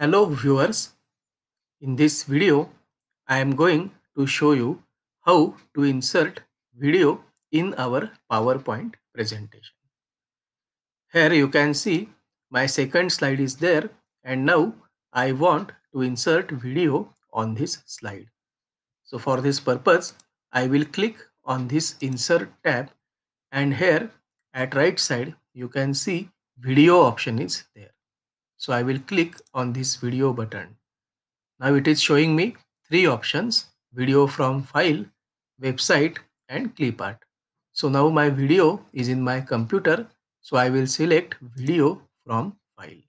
Hello viewers, in this video I am going to show you how to insert video in our PowerPoint presentation. Here you can see my second slide is there and now I want to insert video on this slide. So for this purpose I will click on this insert tab and here at right side you can see video option is there. So I will click on this video button. Now it is showing me three options video from file, website and clip art. So now my video is in my computer. So I will select video from file.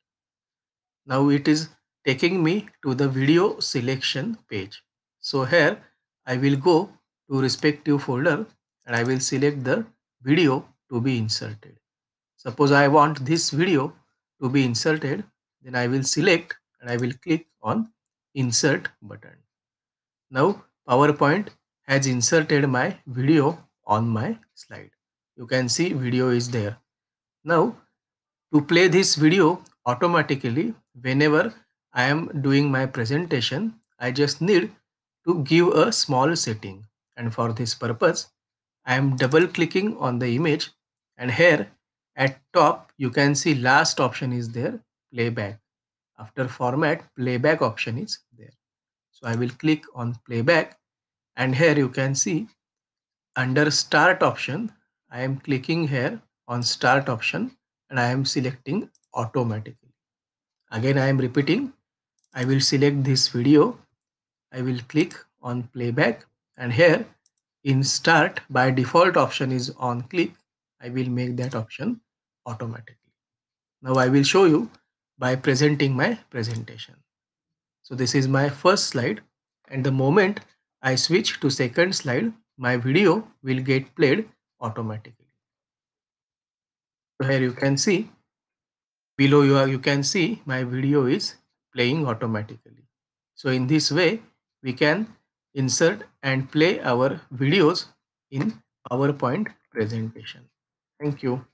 Now it is taking me to the video selection page. So here I will go to respective folder and I will select the video to be inserted. Suppose I want this video to be inserted. Then I will select and I will click on insert button. Now PowerPoint has inserted my video on my slide. You can see video is there. Now to play this video automatically whenever I am doing my presentation, I just need to give a small setting. And for this purpose, I am double clicking on the image and here at top you can see last option is there playback. After format, playback option is there. So I will click on playback and here you can see under start option, I am clicking here on start option and I am selecting automatically. Again, I am repeating. I will select this video. I will click on playback and here in start by default option is on click. I will make that option automatically. Now I will show you by presenting my presentation. So this is my first slide and the moment I switch to second slide, my video will get played automatically. So here you can see, below you, are, you can see my video is playing automatically. So in this way, we can insert and play our videos in PowerPoint presentation. Thank you.